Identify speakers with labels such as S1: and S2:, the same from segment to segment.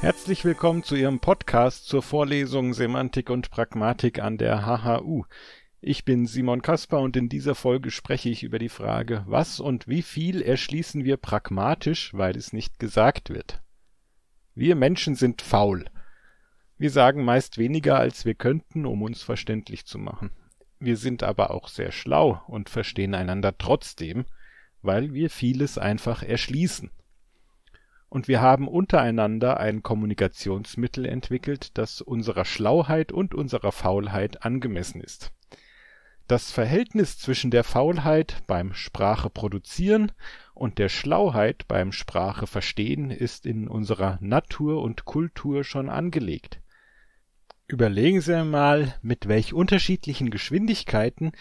S1: Herzlich willkommen zu Ihrem Podcast zur Vorlesung Semantik und Pragmatik an der HHU. Ich bin Simon Kasper und in dieser Folge spreche ich über die Frage, was und wie viel erschließen wir pragmatisch, weil es nicht gesagt wird. Wir Menschen sind faul. Wir sagen meist weniger, als wir könnten, um uns verständlich zu machen. Wir sind aber auch sehr schlau und verstehen einander trotzdem, weil wir vieles einfach erschließen. Und wir haben untereinander ein Kommunikationsmittel entwickelt, das unserer Schlauheit und unserer Faulheit angemessen ist. Das Verhältnis zwischen der Faulheit beim Sprache produzieren und der Schlauheit beim Sprache verstehen ist in unserer Natur und Kultur schon angelegt. Überlegen Sie einmal, mit welch unterschiedlichen Geschwindigkeiten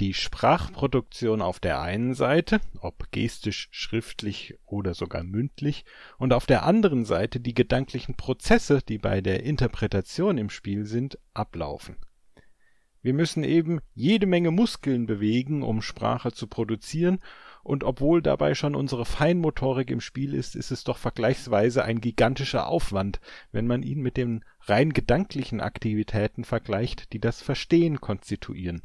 S1: die Sprachproduktion auf der einen Seite, ob gestisch, schriftlich oder sogar mündlich, und auf der anderen Seite die gedanklichen Prozesse, die bei der Interpretation im Spiel sind, ablaufen. Wir müssen eben jede Menge Muskeln bewegen, um Sprache zu produzieren, und obwohl dabei schon unsere Feinmotorik im Spiel ist, ist es doch vergleichsweise ein gigantischer Aufwand, wenn man ihn mit den rein gedanklichen Aktivitäten vergleicht, die das Verstehen konstituieren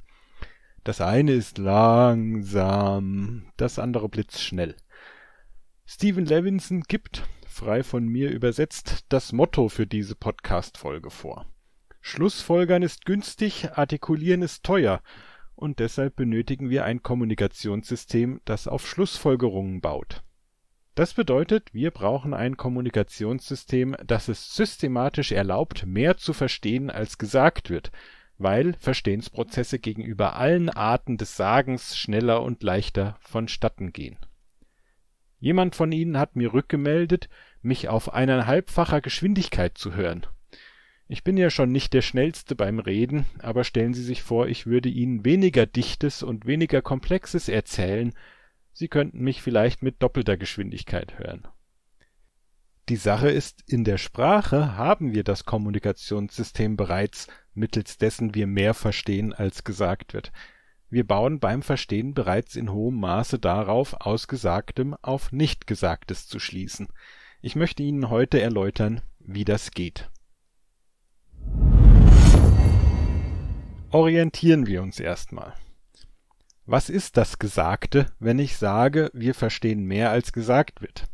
S1: das eine ist langsam, das andere blitzschnell. Steven Levinson gibt, frei von mir übersetzt, das Motto für diese Podcast-Folge vor. Schlussfolgern ist günstig, artikulieren ist teuer, und deshalb benötigen wir ein Kommunikationssystem, das auf Schlussfolgerungen baut. Das bedeutet, wir brauchen ein Kommunikationssystem, das es systematisch erlaubt, mehr zu verstehen, als gesagt wird, weil Verstehensprozesse gegenüber allen Arten des Sagens schneller und leichter vonstatten gehen. Jemand von Ihnen hat mir rückgemeldet, mich auf eineinhalbfacher Geschwindigkeit zu hören. Ich bin ja schon nicht der Schnellste beim Reden, aber stellen Sie sich vor, ich würde Ihnen weniger Dichtes und weniger Komplexes erzählen, Sie könnten mich vielleicht mit doppelter Geschwindigkeit hören die Sache ist, in der Sprache haben wir das Kommunikationssystem bereits, mittels dessen wir mehr verstehen, als gesagt wird. Wir bauen beim Verstehen bereits in hohem Maße darauf, aus Gesagtem auf Nichtgesagtes zu schließen. Ich möchte Ihnen heute erläutern, wie das geht. Orientieren wir uns erstmal. Was ist das Gesagte, wenn ich sage, wir verstehen mehr als gesagt wird?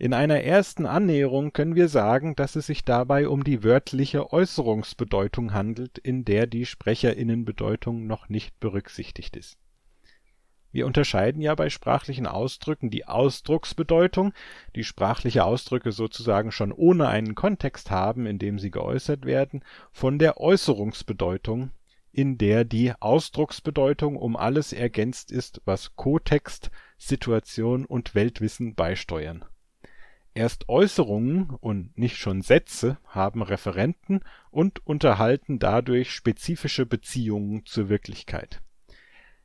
S1: In einer ersten Annäherung können wir sagen, dass es sich dabei um die wörtliche Äußerungsbedeutung handelt, in der die Sprecherinnenbedeutung noch nicht berücksichtigt ist. Wir unterscheiden ja bei sprachlichen Ausdrücken die Ausdrucksbedeutung, die sprachliche Ausdrücke sozusagen schon ohne einen Kontext haben, in dem sie geäußert werden, von der Äußerungsbedeutung, in der die Ausdrucksbedeutung um alles ergänzt ist, was Kotext, Situation und Weltwissen beisteuern Erst Äußerungen und nicht schon Sätze haben Referenten und unterhalten dadurch spezifische Beziehungen zur Wirklichkeit.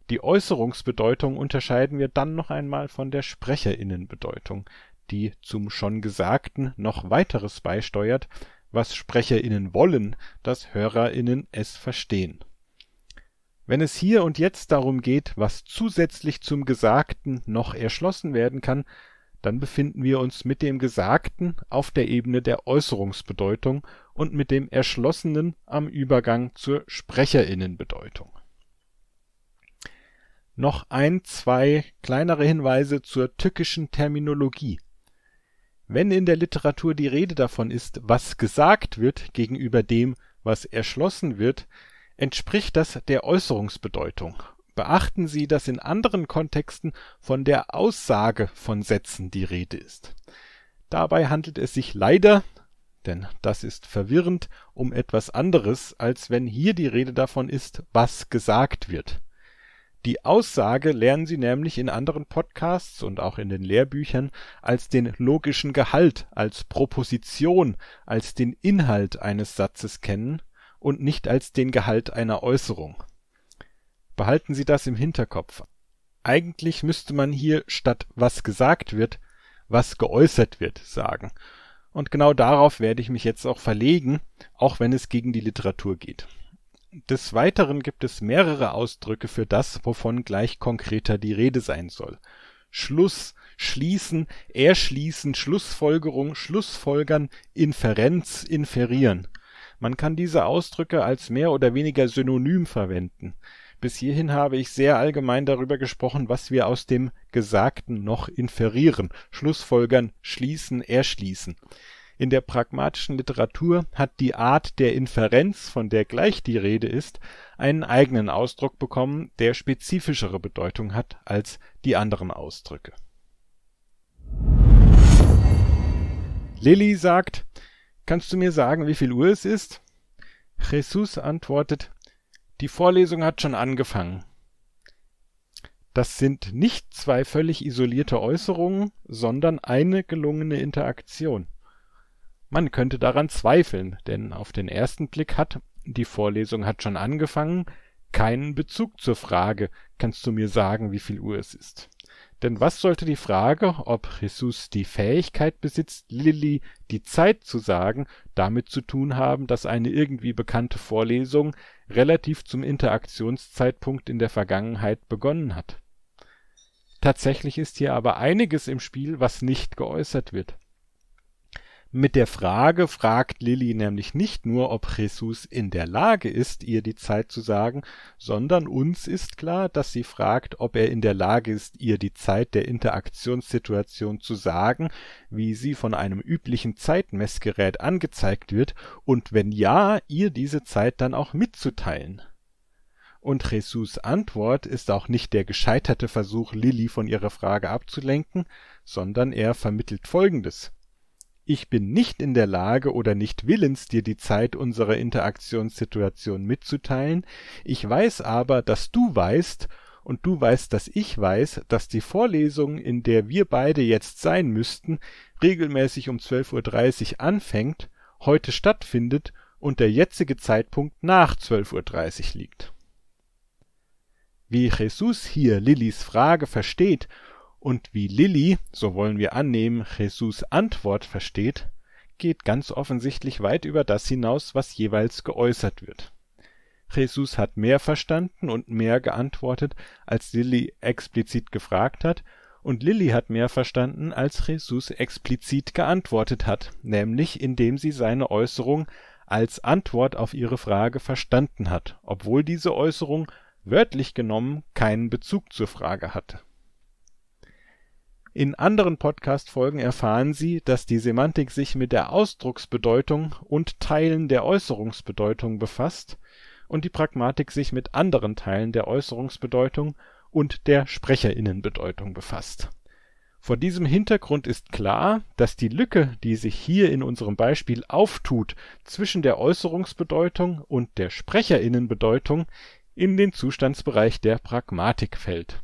S1: Die Äußerungsbedeutung unterscheiden wir dann noch einmal von der Sprecherinnenbedeutung, die zum schon Gesagten noch weiteres beisteuert, was Sprecherinnen wollen, dass Hörerinnen es verstehen. Wenn es hier und jetzt darum geht, was zusätzlich zum Gesagten noch erschlossen werden kann dann befinden wir uns mit dem Gesagten auf der Ebene der Äußerungsbedeutung und mit dem Erschlossenen am Übergang zur Sprecherinnenbedeutung. Noch ein, zwei kleinere Hinweise zur tückischen Terminologie. Wenn in der Literatur die Rede davon ist, was gesagt wird gegenüber dem, was erschlossen wird, entspricht das der Äußerungsbedeutung Beachten Sie, dass in anderen Kontexten von der Aussage von Sätzen die Rede ist. Dabei handelt es sich leider denn das ist verwirrend um etwas anderes, als wenn hier die Rede davon ist, was gesagt wird. Die Aussage lernen Sie nämlich in anderen Podcasts und auch in den Lehrbüchern als den logischen Gehalt, als Proposition, als den Inhalt eines Satzes kennen und nicht als den Gehalt einer Äußerung Behalten Sie das im Hinterkopf. Eigentlich müsste man hier statt was gesagt wird, was geäußert wird sagen. Und genau darauf werde ich mich jetzt auch verlegen, auch wenn es gegen die Literatur geht. Des Weiteren gibt es mehrere Ausdrücke für das, wovon gleich konkreter die Rede sein soll. Schluss, schließen, erschließen, Schlussfolgerung, Schlussfolgern, Inferenz, inferieren. Man kann diese Ausdrücke als mehr oder weniger synonym verwenden. Bis hierhin habe ich sehr allgemein darüber gesprochen, was wir aus dem Gesagten noch inferieren, schlussfolgern, schließen, erschließen. In der pragmatischen Literatur hat die Art der Inferenz, von der gleich die Rede ist, einen eigenen Ausdruck bekommen, der spezifischere Bedeutung hat als die anderen Ausdrücke. Lilly sagt, kannst du mir sagen, wie viel Uhr es ist? Jesus antwortet, die Vorlesung hat schon angefangen. Das sind nicht zwei völlig isolierte Äußerungen, sondern eine gelungene Interaktion. Man könnte daran zweifeln, denn auf den ersten Blick hat die Vorlesung hat schon angefangen keinen Bezug zur Frage Kannst du mir sagen, wie viel Uhr es ist denn was sollte die Frage, ob Jesus die Fähigkeit besitzt, Lilly die Zeit zu sagen, damit zu tun haben, dass eine irgendwie bekannte Vorlesung relativ zum Interaktionszeitpunkt in der Vergangenheit begonnen hat? Tatsächlich ist hier aber einiges im Spiel, was nicht geäußert wird mit der Frage fragt Lilly nämlich nicht nur, ob Jesus in der Lage ist, ihr die Zeit zu sagen, sondern uns ist klar, dass sie fragt, ob er in der Lage ist, ihr die Zeit der Interaktionssituation zu sagen, wie sie von einem üblichen Zeitmessgerät angezeigt wird, und wenn ja, ihr diese Zeit dann auch mitzuteilen und Jesus Antwort ist auch nicht der gescheiterte Versuch, Lilly von ihrer Frage abzulenken, sondern er vermittelt Folgendes. Ich bin nicht in der Lage oder nicht willens, dir die Zeit unserer Interaktionssituation mitzuteilen, ich weiß aber, dass du weißt, und du weißt, dass ich weiß, dass die Vorlesung, in der wir beide jetzt sein müssten, regelmäßig um 12.30 Uhr anfängt, heute stattfindet und der jetzige Zeitpunkt nach 12.30 Uhr liegt. Wie Jesus hier Lillis Frage versteht und wie Lilly, so wollen wir annehmen, Jesus Antwort versteht, geht ganz offensichtlich weit über das hinaus, was jeweils geäußert wird. Jesus hat mehr verstanden und mehr geantwortet, als Lilly explizit gefragt hat, und Lilly hat mehr verstanden, als Jesus explizit geantwortet hat, nämlich indem sie seine Äußerung als Antwort auf ihre Frage verstanden hat, obwohl diese Äußerung wörtlich genommen keinen Bezug zur Frage hatte. In anderen Podcast-Folgen erfahren Sie, dass die Semantik sich mit der Ausdrucksbedeutung und Teilen der Äußerungsbedeutung befasst und die Pragmatik sich mit anderen Teilen der Äußerungsbedeutung und der Sprecherinnenbedeutung befasst. Vor diesem Hintergrund ist klar, dass die Lücke, die sich hier in unserem Beispiel auftut zwischen der Äußerungsbedeutung und der Sprecherinnenbedeutung, in den Zustandsbereich der Pragmatik fällt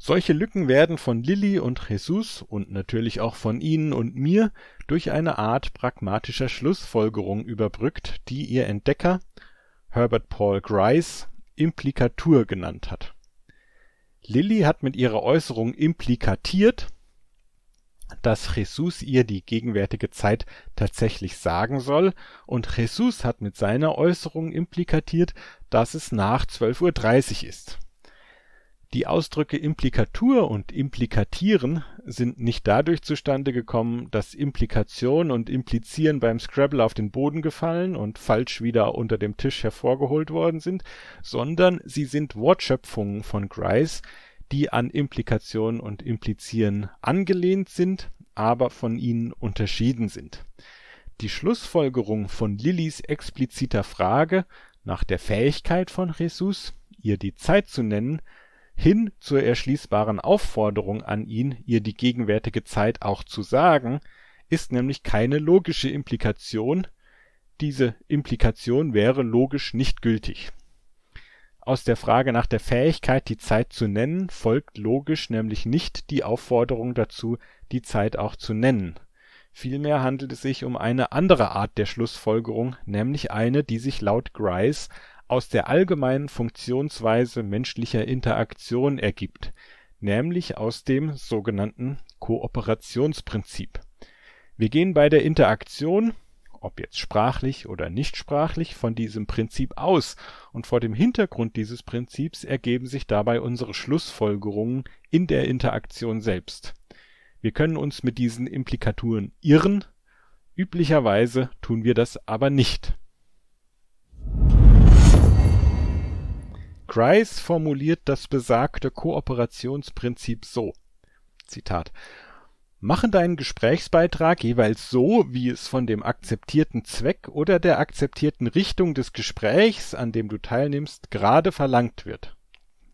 S1: solche Lücken werden von Lilly und Jesus und natürlich auch von Ihnen und mir durch eine Art pragmatischer Schlussfolgerung überbrückt, die ihr Entdecker, Herbert Paul Grice Implikatur genannt hat. Lilly hat mit ihrer Äußerung implikatiert, dass Jesus ihr die gegenwärtige Zeit tatsächlich sagen soll, und Jesus hat mit seiner Äußerung implikatiert, dass es nach 12.30 Uhr ist die Ausdrücke Implikatur und Implikatieren sind nicht dadurch zustande gekommen, dass Implikation und Implizieren beim Scrabble auf den Boden gefallen und falsch wieder unter dem Tisch hervorgeholt worden sind, sondern sie sind Wortschöpfungen von Grice, die an Implikation und Implizieren angelehnt sind, aber von ihnen unterschieden sind. Die Schlussfolgerung von Lillys expliziter Frage nach der Fähigkeit von Jesus, ihr die Zeit zu nennen hin zur erschließbaren Aufforderung an ihn, ihr die gegenwärtige Zeit auch zu sagen, ist nämlich keine logische Implikation, diese Implikation wäre logisch nicht gültig. Aus der Frage nach der Fähigkeit, die Zeit zu nennen, folgt logisch nämlich nicht die Aufforderung dazu, die Zeit auch zu nennen. Vielmehr handelt es sich um eine andere Art der Schlussfolgerung, nämlich eine, die sich laut Grice aus der allgemeinen Funktionsweise menschlicher Interaktion ergibt, nämlich aus dem sogenannten Kooperationsprinzip. Wir gehen bei der Interaktion ob jetzt sprachlich oder nicht sprachlich, von diesem Prinzip aus, und vor dem Hintergrund dieses Prinzips ergeben sich dabei unsere Schlussfolgerungen in der Interaktion selbst. Wir können uns mit diesen Implikaturen irren, üblicherweise tun wir das aber nicht Grice formuliert das besagte Kooperationsprinzip so: Zitat: Mache deinen Gesprächsbeitrag jeweils so, wie es von dem akzeptierten Zweck oder der akzeptierten Richtung des Gesprächs, an dem du teilnimmst, gerade verlangt wird.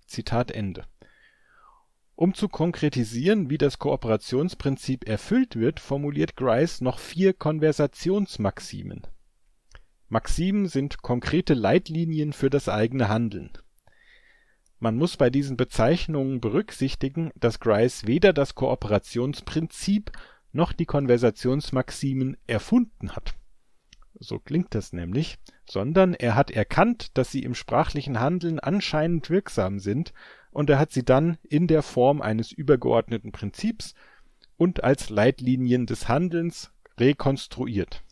S1: Zitat Ende. Um zu konkretisieren, wie das Kooperationsprinzip erfüllt wird, formuliert Grice noch vier Konversationsmaximen. Maximen sind konkrete Leitlinien für das eigene Handeln man muss bei diesen Bezeichnungen berücksichtigen, dass Grice weder das Kooperationsprinzip noch die Konversationsmaximen „ erfunden “hat (so klingt das nämlich), sondern er hat erkannt, dass sie im sprachlichen Handeln anscheinend wirksam sind, und er hat sie dann in der Form eines übergeordneten Prinzips und als Leitlinien des Handelns rekonstruiert.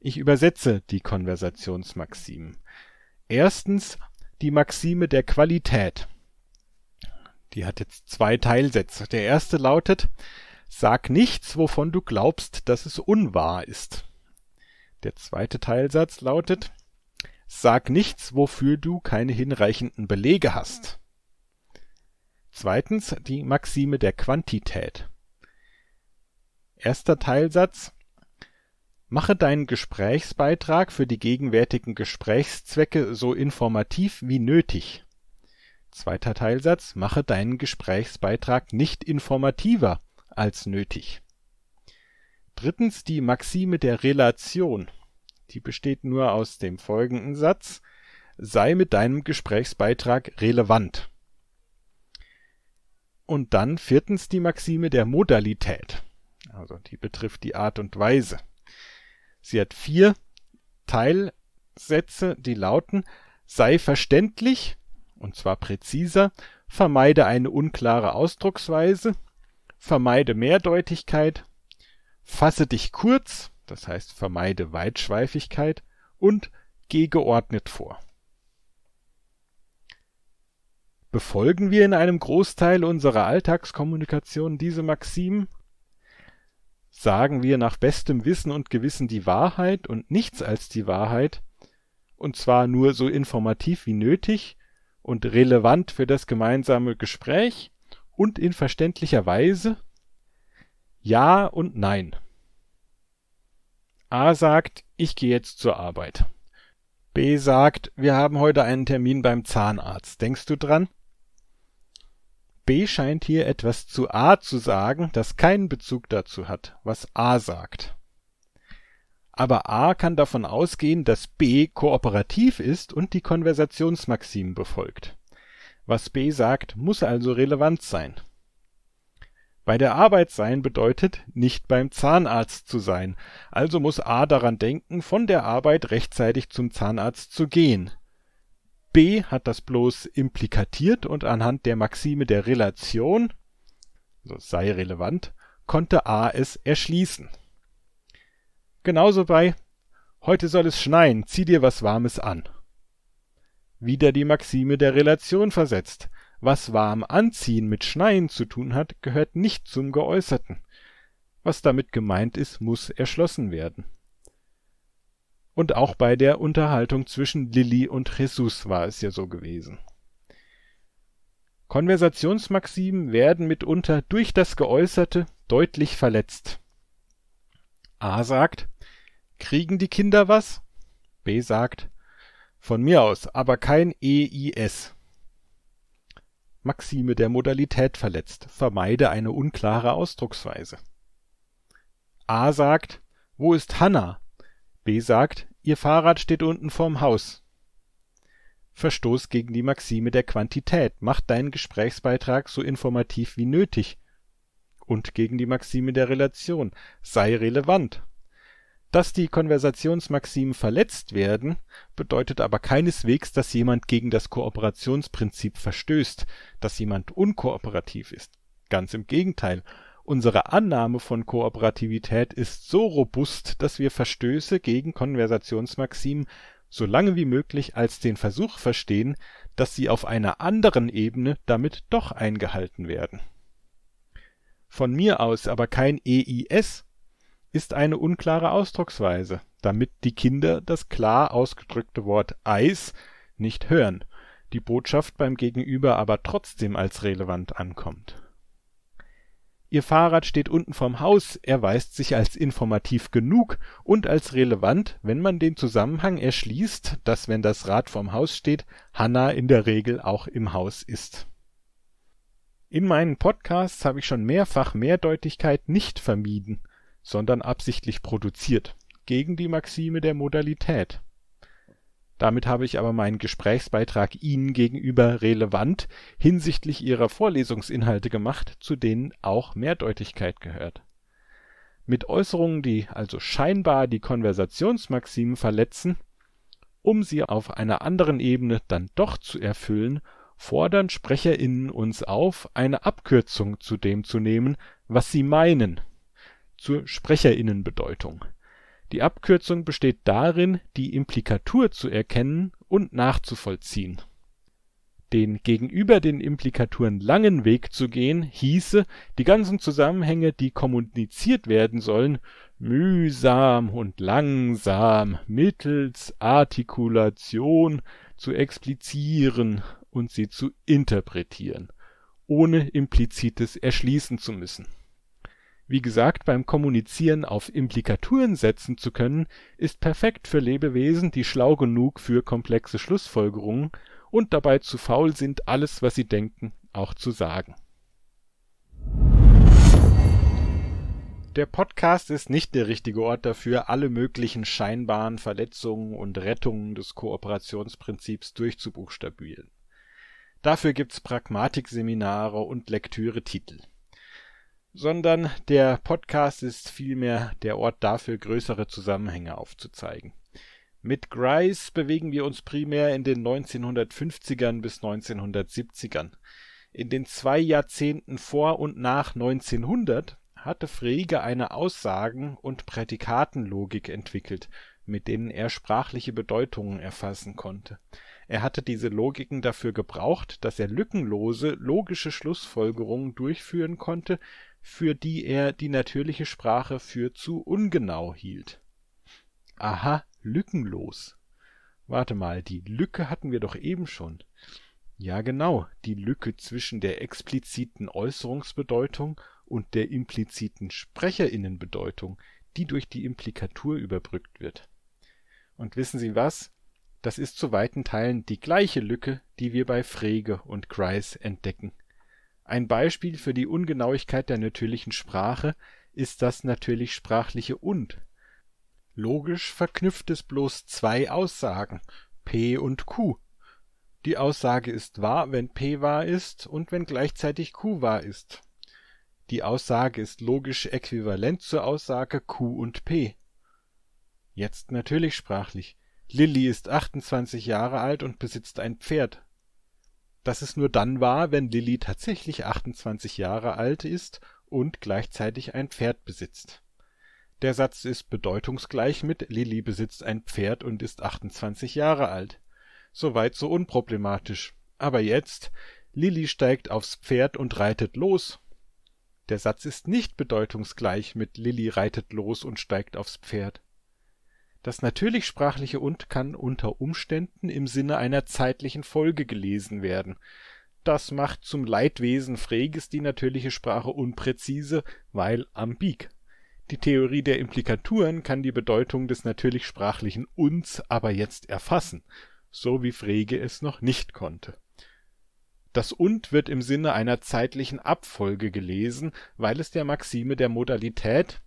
S1: Ich übersetze die Konversationsmaximen: Erstens die Maxime der Qualität. Die hat jetzt zwei Teilsätze. Der erste lautet, sag nichts, wovon du glaubst, dass es unwahr ist. Der zweite Teilsatz lautet, sag nichts, wofür du keine hinreichenden Belege hast. Zweitens die Maxime der Quantität. Erster Teilsatz, Mache deinen Gesprächsbeitrag für die gegenwärtigen Gesprächszwecke so informativ wie nötig. Zweiter Teilsatz. Mache deinen Gesprächsbeitrag nicht informativer als nötig. Drittens die Maxime der Relation. Die besteht nur aus dem folgenden Satz. Sei mit deinem Gesprächsbeitrag relevant. Und dann viertens die Maxime der Modalität. Also die betrifft die Art und Weise. Sie hat vier Teilsätze, die lauten sei verständlich, und zwar präziser, vermeide eine unklare Ausdrucksweise, vermeide Mehrdeutigkeit, fasse dich kurz, das heißt vermeide Weitschweifigkeit und geh geordnet vor. Befolgen wir in einem Großteil unserer Alltagskommunikation diese Maximen? sagen wir nach bestem Wissen und Gewissen die Wahrheit und nichts als die Wahrheit, und zwar nur so informativ wie nötig und relevant für das gemeinsame Gespräch und in verständlicher Weise? Ja und nein. A sagt, ich gehe jetzt zur Arbeit. B sagt, wir haben heute einen Termin beim Zahnarzt. Denkst du dran? B scheint hier etwas zu A zu sagen, das keinen Bezug dazu hat, was A sagt. Aber A kann davon ausgehen, dass B kooperativ ist und die Konversationsmaximen befolgt. Was B sagt, muss also relevant sein. Bei der Arbeit sein bedeutet, nicht beim Zahnarzt zu sein, also muss A daran denken, von der Arbeit rechtzeitig zum Zahnarzt zu gehen. B hat das bloß implikatiert und anhand der Maxime der Relation das also sei relevant, konnte A es erschließen. Genauso bei Heute soll es schneien, zieh dir was Warmes an. Wieder die Maxime der Relation versetzt. Was warm anziehen mit Schneien zu tun hat, gehört nicht zum Geäußerten. Was damit gemeint ist, muss erschlossen werden. Und auch bei der Unterhaltung zwischen Lilly und Jesus war es ja so gewesen. Konversationsmaximen werden mitunter durch das Geäußerte deutlich verletzt. A sagt, kriegen die Kinder was? B sagt, von mir aus, aber kein EIS. Maxime der Modalität verletzt, vermeide eine unklare Ausdrucksweise. A sagt, wo ist Hannah? B sagt, Ihr Fahrrad steht unten vorm Haus. Verstoß gegen die Maxime der Quantität. Macht deinen Gesprächsbeitrag so informativ wie nötig. Und gegen die Maxime der Relation. Sei relevant. Dass die Konversationsmaximen verletzt werden, bedeutet aber keineswegs, dass jemand gegen das Kooperationsprinzip verstößt, dass jemand unkooperativ ist. Ganz im Gegenteil. Unsere Annahme von Kooperativität ist so robust, dass wir Verstöße gegen Konversationsmaximen so lange wie möglich als den Versuch verstehen, dass sie auf einer anderen Ebene damit doch eingehalten werden. Von mir aus aber kein EIS ist eine unklare Ausdrucksweise, damit die Kinder das klar ausgedrückte Wort Eis nicht hören, die Botschaft beim Gegenüber aber trotzdem als relevant ankommt Ihr Fahrrad steht unten vorm Haus erweist sich als informativ genug und als relevant, wenn man den Zusammenhang erschließt, dass wenn das Rad vorm Haus steht, Hanna in der Regel auch im Haus ist. In meinen Podcasts habe ich schon mehrfach Mehrdeutigkeit nicht vermieden, sondern absichtlich produziert, gegen die Maxime der Modalität damit habe ich aber meinen Gesprächsbeitrag Ihnen gegenüber relevant hinsichtlich Ihrer Vorlesungsinhalte gemacht, zu denen auch Mehrdeutigkeit gehört. Mit Äußerungen, die also scheinbar die Konversationsmaximen verletzen, um sie auf einer anderen Ebene dann doch zu erfüllen, fordern SprecherInnen uns auf, eine Abkürzung zu dem zu nehmen, was sie meinen, zur SprecherInnenbedeutung die Abkürzung besteht darin, die Implikatur zu erkennen und nachzuvollziehen. Den gegenüber den Implikaturen langen Weg zu gehen, hieße, die ganzen Zusammenhänge, die kommuniziert werden sollen, mühsam und langsam mittels Artikulation zu explizieren und sie zu interpretieren, ohne implizites erschließen zu müssen wie gesagt, beim Kommunizieren auf Implikaturen setzen zu können, ist perfekt für Lebewesen, die schlau genug für komplexe Schlussfolgerungen und dabei zu faul sind, alles, was sie denken, auch zu sagen. Der Podcast ist nicht der richtige Ort dafür, alle möglichen scheinbaren Verletzungen und Rettungen des Kooperationsprinzips durchzubuchstabieren. Dafür gibt's Pragmatikseminare und Lektüre-Titel sondern der Podcast ist vielmehr der Ort dafür, größere Zusammenhänge aufzuzeigen. Mit Grice bewegen wir uns primär in den 1950ern bis 1970ern. In den zwei Jahrzehnten vor und nach 1900 hatte Frege eine Aussagen- und Prädikatenlogik entwickelt, mit denen er sprachliche Bedeutungen erfassen konnte. Er hatte diese Logiken dafür gebraucht, dass er lückenlose, logische Schlussfolgerungen durchführen konnte, für die er die natürliche Sprache für zu ungenau hielt. Aha, lückenlos. Warte mal, die Lücke hatten wir doch eben schon. Ja genau, die Lücke zwischen der expliziten Äußerungsbedeutung und der impliziten Sprecherinnenbedeutung, die durch die Implikatur überbrückt wird. Und wissen Sie was? Das ist zu weiten Teilen die gleiche Lücke, die wir bei Frege und Grice entdecken ein Beispiel für die Ungenauigkeit der natürlichen Sprache ist das natürlichsprachliche und. Logisch verknüpft es bloß zwei Aussagen p und q. Die Aussage ist wahr, wenn p wahr ist und wenn gleichzeitig q wahr ist. Die Aussage ist logisch äquivalent zur Aussage q und p. Jetzt natürlichsprachlich: Lilly ist 28 Jahre alt und besitzt ein Pferd dass es nur dann wahr, wenn Lilly tatsächlich 28 Jahre alt ist und gleichzeitig ein Pferd besitzt. Der Satz ist bedeutungsgleich mit Lilly besitzt ein Pferd und ist 28 Jahre alt. Soweit so unproblematisch. Aber jetzt Lilly steigt aufs Pferd und reitet los. Der Satz ist nicht bedeutungsgleich mit Lilly reitet los und steigt aufs Pferd. Das natürlichsprachliche Und kann unter Umständen im Sinne einer zeitlichen Folge gelesen werden. Das macht zum Leidwesen Freges die natürliche Sprache unpräzise, weil ambig. Die Theorie der Implikaturen kann die Bedeutung des natürlichsprachlichen Uns aber jetzt erfassen, so wie Frege es noch nicht konnte. Das Und wird im Sinne einer zeitlichen Abfolge gelesen, weil es der Maxime der Modalität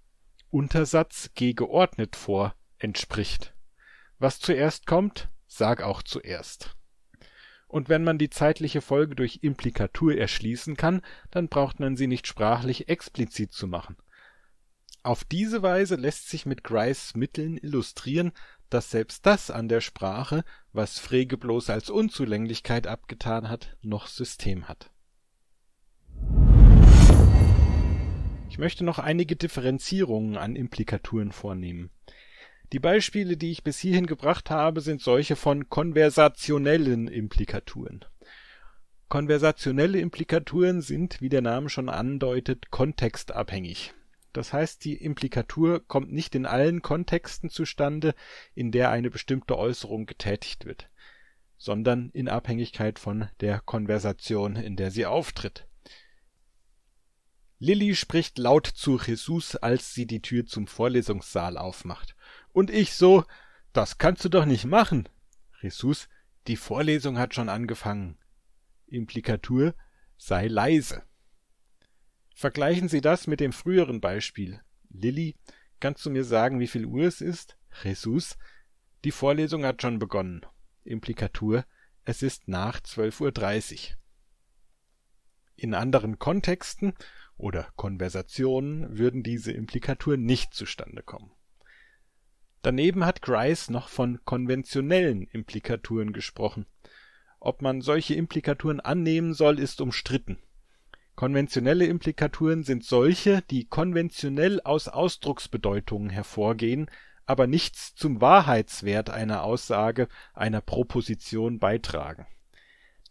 S1: Untersatz g geordnet vor entspricht. Was zuerst kommt, sag auch zuerst. Und wenn man die zeitliche Folge durch Implikatur erschließen kann, dann braucht man sie nicht sprachlich explizit zu machen. Auf diese Weise lässt sich mit Grice Mitteln illustrieren, dass selbst das an der Sprache, was Frege bloß als Unzulänglichkeit abgetan hat, noch System hat. Ich möchte noch einige Differenzierungen an Implikaturen vornehmen die Beispiele, die ich bis hierhin gebracht habe, sind solche von konversationellen Implikaturen. Konversationelle Implikaturen sind, wie der Name schon andeutet, kontextabhängig. Das heißt, die Implikatur kommt nicht in allen Kontexten zustande, in der eine bestimmte Äußerung getätigt wird, sondern in Abhängigkeit von der Konversation, in der sie auftritt. Lilly spricht laut zu Jesus, als sie die Tür zum Vorlesungssaal aufmacht. Und ich so, das kannst du doch nicht machen. Ressus, die Vorlesung hat schon angefangen. Implikatur, sei leise. Vergleichen Sie das mit dem früheren Beispiel. Lilly, kannst du mir sagen, wie viel Uhr es ist? Ressus, die Vorlesung hat schon begonnen. Implikatur, es ist nach 12.30 Uhr. In anderen Kontexten oder Konversationen würden diese Implikatur nicht zustande kommen. Daneben hat Grice noch von konventionellen Implikaturen gesprochen. Ob man solche Implikaturen annehmen soll, ist umstritten. Konventionelle Implikaturen sind solche, die konventionell aus Ausdrucksbedeutungen hervorgehen, aber nichts zum Wahrheitswert einer Aussage, einer Proposition beitragen.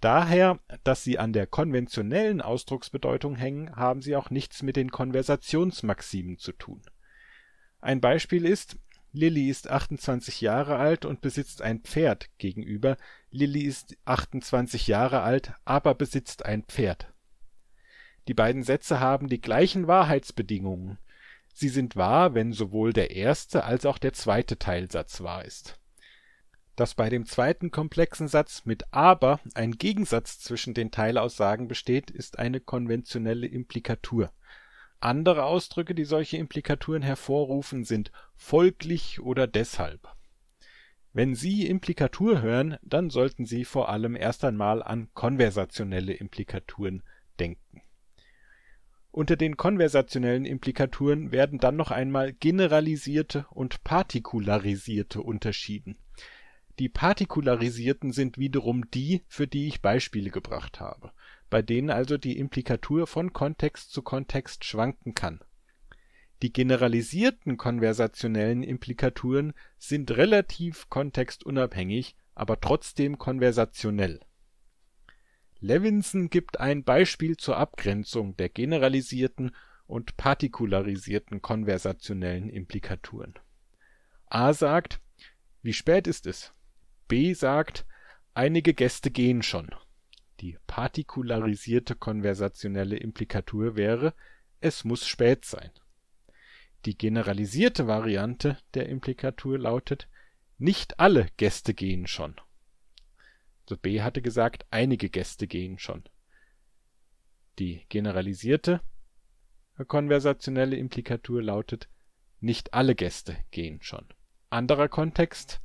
S1: Daher, dass sie an der konventionellen Ausdrucksbedeutung hängen, haben sie auch nichts mit den Konversationsmaximen zu tun. Ein Beispiel ist Lilly ist 28 Jahre alt und besitzt ein Pferd gegenüber Lilly ist 28 Jahre alt, aber besitzt ein Pferd. Die beiden Sätze haben die gleichen Wahrheitsbedingungen. Sie sind wahr, wenn sowohl der erste als auch der zweite Teilsatz wahr ist. Dass bei dem zweiten komplexen Satz mit aber ein Gegensatz zwischen den Teilaussagen besteht, ist eine konventionelle Implikatur andere Ausdrücke, die solche Implikaturen hervorrufen, sind folglich oder deshalb. Wenn Sie Implikatur hören, dann sollten Sie vor allem erst einmal an konversationelle Implikaturen denken. Unter den konversationellen Implikaturen werden dann noch einmal generalisierte und partikularisierte unterschieden. Die partikularisierten sind wiederum die, für die ich Beispiele gebracht habe bei denen also die Implikatur von Kontext zu Kontext schwanken kann. Die generalisierten konversationellen Implikaturen sind relativ kontextunabhängig, aber trotzdem konversationell. Levinson gibt ein Beispiel zur Abgrenzung der generalisierten und partikularisierten konversationellen Implikaturen. A sagt: Wie spät ist es? B sagt: Einige Gäste gehen schon die partikularisierte konversationelle Implikatur wäre „es muss spät sein“. Die generalisierte Variante der Implikatur lautet „nicht alle Gäste gehen schon“. So B hatte gesagt „einige Gäste gehen schon“. Die generalisierte konversationelle Implikatur lautet „nicht alle Gäste gehen schon“. Anderer Kontext: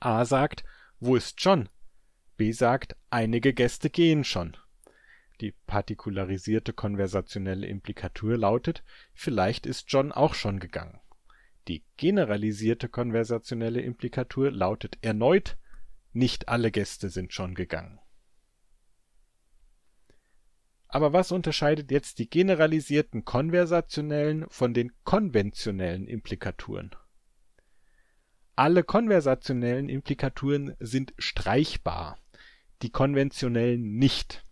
S1: A sagt: „ Wo ist John sagt, einige Gäste gehen schon. Die partikularisierte konversationelle Implikatur lautet, vielleicht ist John auch schon gegangen. Die generalisierte konversationelle Implikatur lautet erneut, nicht alle Gäste sind schon gegangen. Aber was unterscheidet jetzt die generalisierten konversationellen von den konventionellen Implikaturen? Alle konversationellen Implikaturen sind streichbar die konventionellen nicht.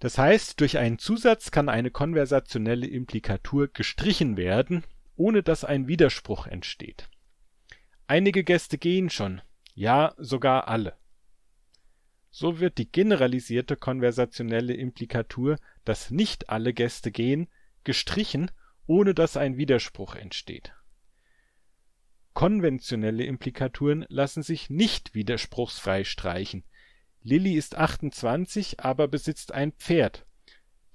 S1: Das heißt, durch einen Zusatz kann eine konversationelle Implikatur gestrichen werden, ohne dass ein Widerspruch entsteht. Einige Gäste gehen schon, ja sogar alle. So wird die generalisierte konversationelle Implikatur, dass nicht alle Gäste gehen, gestrichen, ohne dass ein Widerspruch entsteht. Konventionelle Implikaturen lassen sich nicht widerspruchsfrei streichen Lilly ist 28, aber besitzt ein Pferd.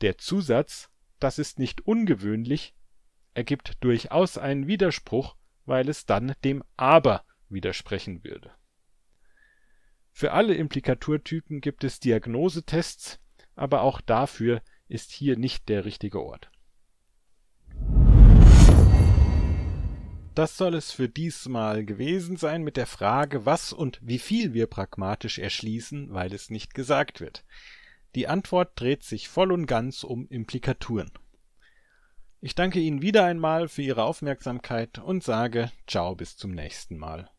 S1: Der Zusatz „das ist nicht ungewöhnlich“ ergibt durchaus einen Widerspruch, weil es dann dem Aber widersprechen würde. Für alle Implikaturtypen gibt es Diagnosetests, aber auch dafür ist hier nicht der richtige Ort Das soll es für diesmal gewesen sein mit der Frage, was und wie viel wir pragmatisch erschließen, weil es nicht gesagt wird. Die Antwort dreht sich voll und ganz um Implikaturen. Ich danke Ihnen wieder einmal für Ihre Aufmerksamkeit und sage Ciao bis zum nächsten Mal.